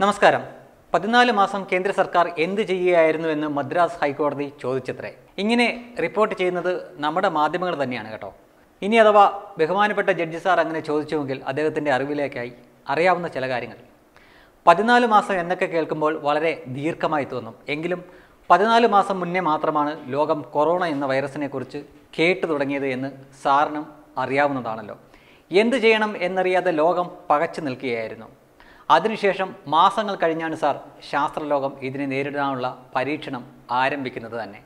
നമസ്കാരം പതിനാല് മാസം കേന്ദ്ര സർക്കാർ എന്ത് ചെയ്യുകയായിരുന്നു എന്ന് മദ്രാസ് ഹൈക്കോടതി ചോദിച്ചത്രേ ഇങ്ങനെ റിപ്പോർട്ട് ചെയ്യുന്നത് നമ്മുടെ മാധ്യമങ്ങൾ തന്നെയാണ് കേട്ടോ ഇനി അഥവാ ബഹുമാനപ്പെട്ട ജഡ്ജി സാർ അങ്ങനെ ചോദിച്ചുവെങ്കിൽ അദ്ദേഹത്തിൻ്റെ അറിവിലേക്കായി അറിയാവുന്ന ചില കാര്യങ്ങൾ പതിനാല് മാസം എന്നൊക്കെ കേൾക്കുമ്പോൾ വളരെ ദീർഘമായി തോന്നും എങ്കിലും പതിനാല് മാസം മുന്നേ മാത്രമാണ് ലോകം കൊറോണ എന്ന വൈറസിനെക്കുറിച്ച് കേട്ടു തുടങ്ങിയത് എന്ന് സാറിനും അറിയാവുന്നതാണല്ലോ എന്ത് ചെയ്യണം എന്നറിയാതെ ലോകം പകച്ചു നിൽക്കുകയായിരുന്നു അതിനുശേഷം മാസങ്ങൾ കഴിഞ്ഞാണ് സാർ ശാസ്ത്രലോകം ഇതിനെ നേരിടാനുള്ള പരീക്ഷണം ആരംഭിക്കുന്നത് തന്നെ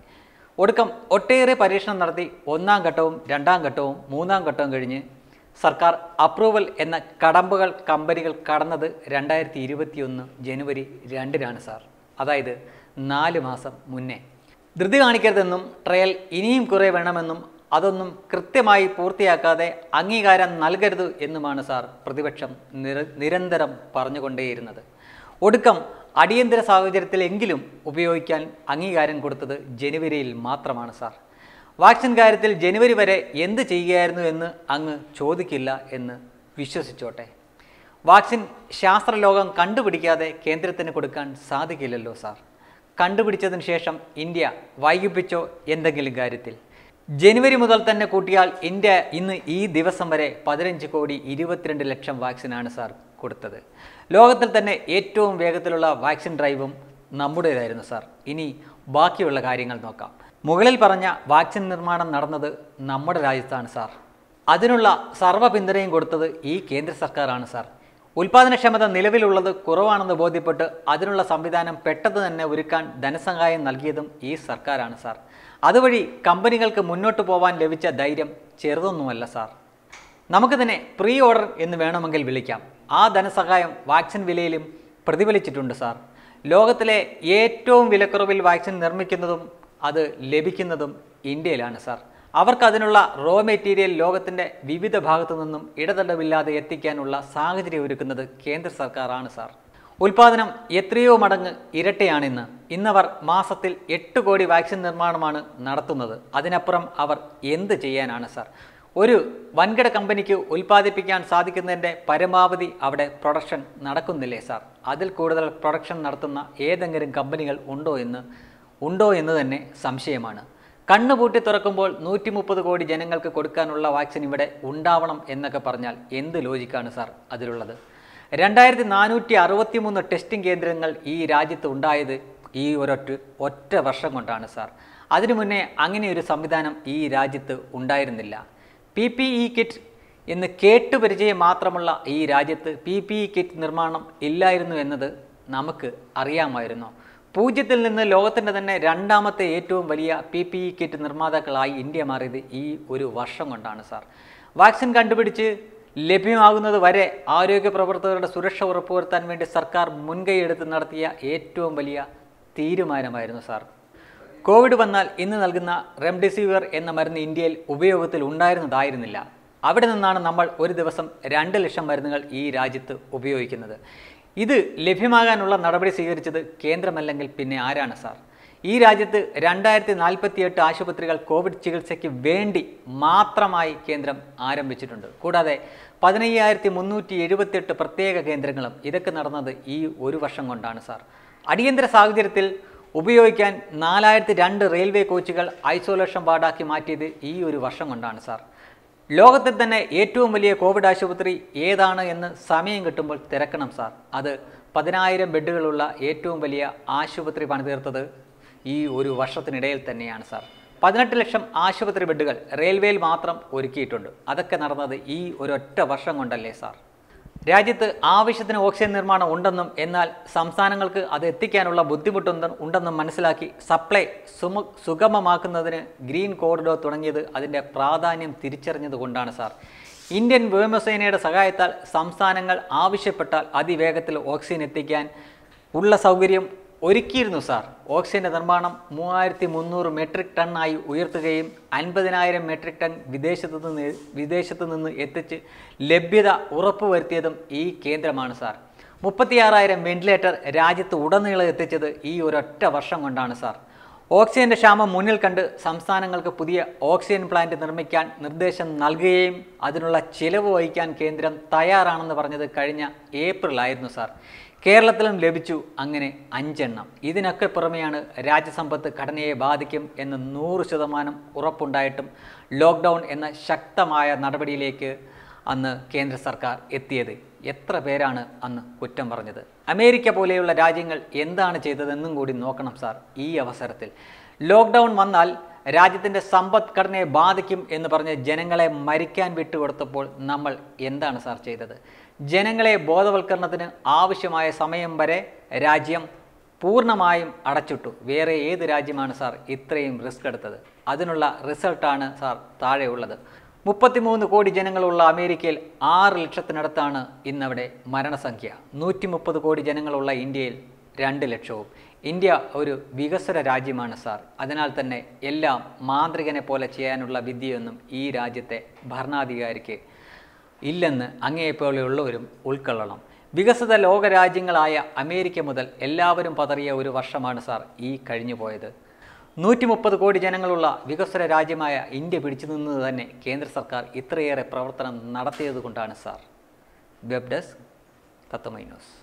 ഒടുക്കം ഒട്ടേറെ പരീക്ഷണം നടത്തി ഒന്നാം ഘട്ടവും രണ്ടാം ഘട്ടവും മൂന്നാം ഘട്ടവും കഴിഞ്ഞ് സർക്കാർ അപ്രൂവൽ എന്ന കടമ്പകൾ കമ്പനികൾ കടന്നത് രണ്ടായിരത്തി ഇരുപത്തിയൊന്ന് ജനുവരി രണ്ടിനാണ് സാർ അതായത് നാല് മാസം മുന്നേ ധൃതി കാണിക്കരുതെന്നും ട്രയൽ ഇനിയും കുറേ വേണമെന്നും അതൊന്നും കൃത്യമായി പൂർത്തിയാക്കാതെ അംഗീകാരം നൽകരുത് എന്നുമാണ് സാർ പ്രതിപക്ഷം നിര നിരന്തരം പറഞ്ഞുകൊണ്ടേയിരുന്നത് ഒടുക്കം അടിയന്തര സാഹചര്യത്തിലെങ്കിലും ഉപയോഗിക്കാൻ അംഗീകാരം കൊടുത്തത് ജനുവരിയിൽ മാത്രമാണ് സാർ വാക്സിൻ കാര്യത്തിൽ ജനുവരി വരെ എന്ത് ചെയ്യുകയായിരുന്നു എന്ന് അങ്ങ് ചോദിക്കില്ല എന്ന് വിശ്വസിച്ചോട്ടെ വാക്സിൻ ശാസ്ത്രലോകം കണ്ടുപിടിക്കാതെ കേന്ദ്രത്തിന് കൊടുക്കാൻ സാധിക്കില്ലല്ലോ സാർ കണ്ടുപിടിച്ചതിന് ശേഷം ഇന്ത്യ വൈകിപ്പിച്ചോ എന്തെങ്കിലും കാര്യത്തിൽ ജനുവരി മുതൽ തന്നെ കൂട്ടിയാൽ ഇന്ത്യ ഇന്ന് ഈ ദിവസം വരെ പതിനഞ്ച് കോടി ഇരുപത്തിരണ്ട് ലക്ഷം വാക്സിനാണ് സാർ കൊടുത്തത് ലോകത്തിൽ തന്നെ ഏറ്റവും വേഗത്തിലുള്ള വാക്സിൻ ഡ്രൈവും നമ്മുടേതായിരുന്നു സാർ ഇനി ബാക്കിയുള്ള കാര്യങ്ങൾ നോക്കാം മുകളിൽ പറഞ്ഞ വാക്സിൻ നിർമ്മാണം നടന്നത് നമ്മുടെ രാജ്യത്താണ് സാർ അതിനുള്ള സർവ്വ പിന്തുണയും കൊടുത്തത് ഈ കേന്ദ്ര സർക്കാരാണ് സാർ ഉൽപാദനക്ഷമത നിലവിലുള്ളത് കുറവാണെന്ന് ബോധ്യപ്പെട്ട് അതിനുള്ള സംവിധാനം പെട്ടെന്ന് തന്നെ ഒരുക്കാൻ ധനസഹായം നൽകിയതും ഈ സർക്കാരാണ് സാർ അതുവഴി കമ്പനികൾക്ക് മുന്നോട്ട് പോവാൻ ലഭിച്ച ധൈര്യം ചെറുതൊന്നുമല്ല സാർ നമുക്ക് തന്നെ പ്രീ ഓർഡർ എന്ന് വേണമെങ്കിൽ വിളിക്കാം ആ ധനസഹായം വാക്സിൻ വിലയിലും പ്രതിഫലിച്ചിട്ടുണ്ട് സാർ ലോകത്തിലെ ഏറ്റവും വിലക്കുറവിൽ വാക്സിൻ നിർമ്മിക്കുന്നതും അത് ലഭിക്കുന്നതും ഇന്ത്യയിലാണ് സാർ അവർക്ക് അതിനുള്ള റോ മെറ്റീരിയൽ ലോകത്തിൻ്റെ വിവിധ ഭാഗത്തു നിന്നും ഇടതടവില്ലാതെ എത്തിക്കാനുള്ള സാഹചര്യം ഒരുക്കുന്നത് കേന്ദ്ര സർക്കാരാണ് സാർ ഉൽപാദനം എത്രയോ മടങ്ങ് ഇരട്ടയാണിന്ന് ഇന്നവർ മാസത്തിൽ എട്ട് കോടി വാക്സിൻ നിർമ്മാണമാണ് നടത്തുന്നത് അതിനപ്പുറം അവർ എന്ത് ചെയ്യാനാണ് സാർ ഒരു വൻകിട കമ്പനിക്ക് ഉൽപ്പാദിപ്പിക്കാൻ സാധിക്കുന്നതിൻ്റെ പരമാവധി അവിടെ പ്രൊഡക്ഷൻ നടക്കുന്നില്ലേ സാർ അതിൽ കൂടുതൽ പ്രൊഡക്ഷൻ നടത്തുന്ന ഏതെങ്കിലും കമ്പനികൾ ഉണ്ടോ എന്ന് ഉണ്ടോ എന്ന് തന്നെ സംശയമാണ് കണ്ണു പൂട്ടി തുറക്കുമ്പോൾ നൂറ്റി മുപ്പത് കോടി ജനങ്ങൾക്ക് കൊടുക്കാനുള്ള വാക്സിൻ ഇവിടെ ഉണ്ടാവണം എന്നൊക്കെ പറഞ്ഞാൽ എന്ത് ലോജിക്കാണ് സാർ അതിലുള്ളത് രണ്ടായിരത്തി നാനൂറ്റി അറുപത്തി മൂന്ന് ടെസ്റ്റിംഗ് കേന്ദ്രങ്ങൾ ഈ രാജ്യത്ത് ഉണ്ടായത് ഈ ഒരൊറ്റ ഒറ്റ വർഷം കൊണ്ടാണ് സാർ അതിനു മുന്നേ അങ്ങനെ ഒരു സംവിധാനം ഈ രാജ്യത്ത് ഉണ്ടായിരുന്നില്ല പി പി ഇ കിറ്റ് എന്ന് കേട്ട് പരിചയം മാത്രമുള്ള ഈ രാജ്യത്ത് പി പി ഇ കിറ്റ് നിർമ്മാണം ഇല്ലായിരുന്നു എന്നത് നമുക്ക് അറിയാമായിരുന്നു പൂജ്യത്തിൽ നിന്ന് ലോകത്തിൻ്റെ തന്നെ രണ്ടാമത്തെ ഏറ്റവും വലിയ പി പി ഇ കിറ്റ് നിർമ്മാതാക്കളായി ഇന്ത്യ മാറിയത് ഈ ഒരു വർഷം കൊണ്ടാണ് സാർ വാക്സിൻ കണ്ടുപിടിച്ച് ലഭ്യമാകുന്നത് വരെ ആരോഗ്യ പ്രവർത്തകരുടെ സുരക്ഷ ഉറപ്പുവരുത്താൻ വേണ്ടി സർക്കാർ മുൻകൈയെടുത്ത് നടത്തിയ ഏറ്റവും വലിയ തീരുമാനമായിരുന്നു സാർ കോവിഡ് വന്നാൽ ഇന്ന് നൽകുന്ന റെംഡെസിവിർ എന്ന മരുന്ന് ഇന്ത്യയിൽ ഉപയോഗത്തിൽ ഉണ്ടായിരുന്നതായിരുന്നില്ല അവിടെ നിന്നാണ് നമ്മൾ ഒരു ദിവസം രണ്ട് ലക്ഷം മരുന്നുകൾ ഈ രാജ്യത്ത് ഉപയോഗിക്കുന്നത് ഇത് ലഭ്യമാകാനുള്ള നടപടി സ്വീകരിച്ചത് കേന്ദ്രമല്ലെങ്കിൽ പിന്നെ ആരാണ് സാർ ഈ രാജ്യത്ത് രണ്ടായിരത്തി നാൽപ്പത്തിയെട്ട് ആശുപത്രികൾ കോവിഡ് ചികിത്സയ്ക്ക് വേണ്ടി മാത്രമായി കേന്ദ്രം ആരംഭിച്ചിട്ടുണ്ട് കൂടാതെ പതിനയ്യായിരത്തി മുന്നൂറ്റി എഴുപത്തിയെട്ട് പ്രത്യേക കേന്ദ്രങ്ങളും ഇതൊക്കെ നടന്നത് ഈ ഒരു വർഷം കൊണ്ടാണ് സാർ അടിയന്തര സാഹചര്യത്തിൽ ഉപയോഗിക്കാൻ നാലായിരത്തി രണ്ട് റെയിൽവേ കോച്ചുകൾ ഐസൊലേഷൻ വാർഡാക്കി മാറ്റിയത് ഈ ഒരു വർഷം കൊണ്ടാണ് സാർ ലോകത്തിൽ തന്നെ ഏറ്റവും വലിയ കോവിഡ് ആശുപത്രി ഏതാണ് എന്ന് സമയം കിട്ടുമ്പോൾ തിരക്കണം സാർ അത് പതിനായിരം ബെഡുകളുള്ള ഏറ്റവും വലിയ ആശുപത്രി പണിതീർത്തത് ഈ ഒരു വർഷത്തിനിടയിൽ തന്നെയാണ് സാർ പതിനെട്ട് ലക്ഷം ആശുപത്രി ബെഡുകൾ റെയിൽവേയിൽ മാത്രം ഒരുക്കിയിട്ടുണ്ട് അതൊക്കെ നടന്നത് ഈ ഒരൊറ്റ വർഷം കൊണ്ടല്ലേ സാർ രാജ്യത്ത് ആവശ്യത്തിന് ഓക്സിജൻ നിർമ്മാണം ഉണ്ടെന്നും എന്നാൽ സംസ്ഥാനങ്ങൾക്ക് അത് എത്തിക്കാനുള്ള ബുദ്ധിമുട്ടൊന്നും ഉണ്ടെന്നും മനസ്സിലാക്കി സപ്ലൈ സുമ സുഗമമാക്കുന്നതിന് ഗ്രീൻ കോറിഡോർ തുടങ്ങിയത് അതിൻ്റെ പ്രാധാന്യം തിരിച്ചറിഞ്ഞതുകൊണ്ടാണ് സാർ ഇന്ത്യൻ വ്യോമസേനയുടെ സഹായത്താൽ സംസ്ഥാനങ്ങൾ ആവശ്യപ്പെട്ടാൽ അതിവേഗത്തിൽ ഓക്സിജൻ എത്തിക്കാൻ ഉള്ള സൗകര്യം ഒരുക്കിയിരുന്നു സാർ ഓക്സിജന്റെ നിർമ്മാണം മൂവായിരത്തി മുന്നൂറ് മെട്രിക് ടണ്ണായി ഉയർത്തുകയും അൻപതിനായിരം മെട്രിക് ടൺ വിദേശത്തു നിന്ന് വിദേശത്തു നിന്ന് എത്തിച്ച് ലഭ്യത ഉറപ്പുവരുത്തിയതും ഈ കേന്ദ്രമാണ് സാർ മുപ്പത്തിയാറായിരം വെന്റിലേറ്റർ രാജ്യത്ത് ഉടനീളം എത്തിച്ചത് ഈ ഒരൊറ്റ വർഷം കൊണ്ടാണ് സാർ ഓക്സിജന്റെ ക്ഷാമം മുന്നിൽ കണ്ട് സംസ്ഥാനങ്ങൾക്ക് പുതിയ ഓക്സിജൻ പ്ലാന്റ് നിർമ്മിക്കാൻ നിർദ്ദേശം നൽകുകയും അതിനുള്ള ചിലവ് വഹിക്കാൻ കേന്ദ്രം തയ്യാറാണെന്ന് പറഞ്ഞത് കഴിഞ്ഞ ഏപ്രിൽ ആയിരുന്നു സാർ കേരളത്തിലും ലഭിച്ചു അങ്ങനെ അഞ്ചെണ്ണം ഇതിനൊക്കെ പുറമെയാണ് രാജ്യസമ്പത്ത് ഘടനയെ ബാധിക്കും എന്ന് നൂറ് ശതമാനം ഉറപ്പുണ്ടായിട്ടും ലോക്ക്ഡൗൺ എന്ന ശക്തമായ നടപടിയിലേക്ക് അന്ന് കേന്ദ്ര സർക്കാർ എത്തിയത് എത്ര പേരാണ് അന്ന് കുറ്റം പറഞ്ഞത് അമേരിക്ക പോലെയുള്ള രാജ്യങ്ങൾ എന്താണ് ചെയ്തതെന്നും കൂടി നോക്കണം സാർ ഈ അവസരത്തിൽ ലോക്ക്ഡൗൺ വന്നാൽ രാജ്യത്തിൻ്റെ സമ്പദ്ഘടനയെ ബാധിക്കും എന്ന് പറഞ്ഞ് ജനങ്ങളെ മരിക്കാൻ വിട്ടുകൊടുത്തപ്പോൾ നമ്മൾ എന്താണ് സാർ ചെയ്തത് ജനങ്ങളെ ബോധവൽക്കരണത്തിന് ആവശ്യമായ സമയം വരെ രാജ്യം പൂർണ്ണമായും അടച്ചിട്ടു വേറെ ഏത് രാജ്യമാണ് സാർ ഇത്രയും റിസ്ക് എടുത്തത് അതിനുള്ള റിസൾട്ടാണ് സാർ താഴെയുള്ളത് മുപ്പത്തിമൂന്ന് കോടി ജനങ്ങളുള്ള അമേരിക്കയിൽ ആറ് ലക്ഷത്തിനടുത്താണ് ഇന്നവിടെ മരണസംഖ്യ നൂറ്റി മുപ്പത് കോടി ജനങ്ങളുള്ള ഇന്ത്യയിൽ രണ്ട് ലക്ഷവും ഇന്ത്യ ഒരു വികസ്വര രാജ്യമാണ് സാർ അതിനാൽ തന്നെ എല്ലാം മാന്ത്രികനെ പോലെ ചെയ്യാനുള്ള വിദ്യയൊന്നും ഈ രാജ്യത്തെ ഭരണാധികാരിക്ക് ഇല്ലെന്ന് അങ്ങേപ്പോലെയുള്ളവരും ഉൾക്കൊള്ളണം വികസിത ലോകരാജ്യങ്ങളായ അമേരിക്ക മുതൽ എല്ലാവരും പതറിയ ഒരു വർഷമാണ് സാർ ഈ പോയത് നൂറ്റി മുപ്പത് കോടി ജനങ്ങളുള്ള വികസ്വര രാജ്യമായ ഇന്ത്യ പിടിച്ചു നിന്നത് തന്നെ കേന്ദ്ര സർക്കാർ ഇത്രയേറെ പ്രവർത്തനം നടത്തിയത് കൊണ്ടാണ് സാർ വെബ് ഡെസ്ക് തത്തമൈ ന്യൂസ്